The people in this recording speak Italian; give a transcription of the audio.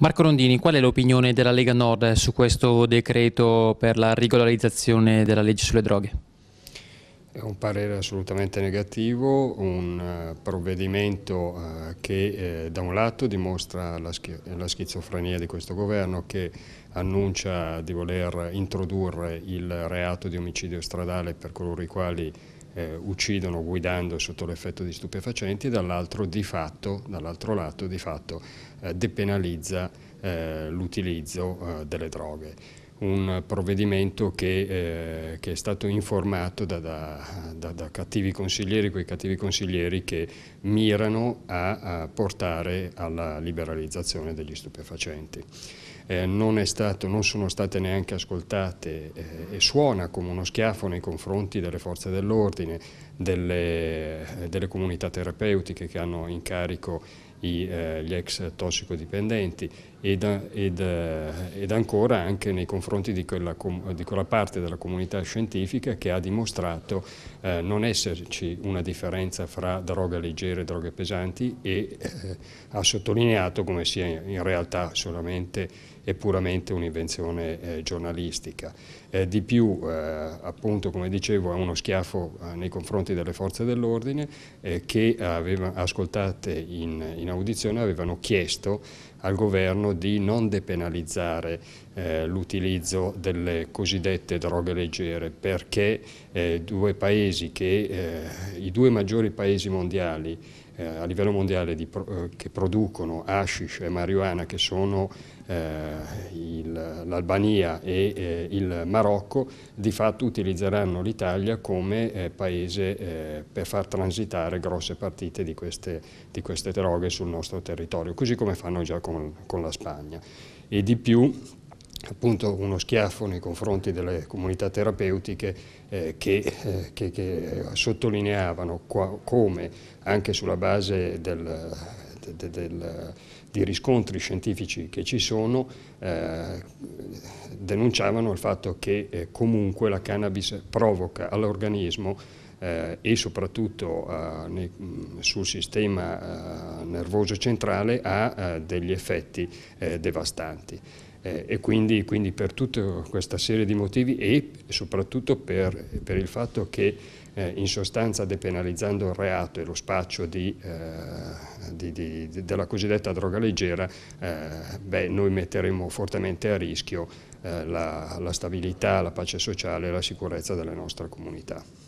Marco Rondini, qual è l'opinione della Lega Nord su questo decreto per la regolarizzazione della legge sulle droghe? È un parere assolutamente negativo, un eh, provvedimento eh, che eh, da un lato dimostra la, schizofrenia di questo governo che annuncia di voler introdurre il reato di omicidio stradale per coloro i quali eh, uccidono guidando sotto l'effetto di stupefacenti, dall'altro dall lato di fatto eh, depenalizza eh, l'utilizzo eh, delle droghe un provvedimento che, eh, che, è stato informato da, da, da, da, cattivi consiglieri, quei cattivi consiglieri che mirano a, a portare alla liberalizzazione degli stupefacenti. Eh, non, stato, non, sono state neanche ascoltate eh, e suona come uno schiaffo nei confronti delle forze dell'ordine, delle, delle comunità terapeutiche che hanno in carico i, eh, gli ex tossicodipendenti ed, ed, eh, ed, ancora anche nei confronti di quella, di quella, parte della comunità scientifica che ha dimostrato eh, non esserci una differenza fra droghe leggere e droghe pesanti e eh, ha sottolineato come sia in realtà solamente è puramente un'invenzione eh, giornalistica. Eh, di più, eh, appunto, come dicevo, è uno schiaffo eh, nei confronti delle forze dell'ordine che aveva, ascoltate in, in in audizione avevano chiesto al governo di non depenalizzare eh, l'utilizzo delle cosiddette droghe leggere perché eh, due paesi che, eh, i due maggiori paesi mondiali eh, a livello mondiale di, eh, che producono hashish e marijuana che sono eh, l'Albania e eh, il Marocco di fatto utilizzeranno l'Italia come eh, paese per far transitare grosse partite di queste, di queste, droghe sul nostro territorio, così come fanno già con, con la Spagna. E di più appunto uno schiaffo nei confronti delle comunità terapeutiche eh, che, eh, che, che, sottolineavano qua, come anche sulla base del, del, del, di riscontri scientifici che ci sono eh, denunciavano il fatto che eh, comunque la cannabis provoca all'organismo eh, e soprattutto eh, nei, sul sistema eh, nervoso centrale ha eh, degli effetti eh, devastanti. Eh, e quindi, quindi, per tutta questa serie di motivi e soprattutto per, per il fatto che eh, in sostanza depenalizzando il reato e lo spaccio di, eh, di, di, della cosiddetta droga leggera, eh, beh, noi metteremo fortemente a rischio eh, la, la stabilità, la pace sociale e la sicurezza delle nostre comunità.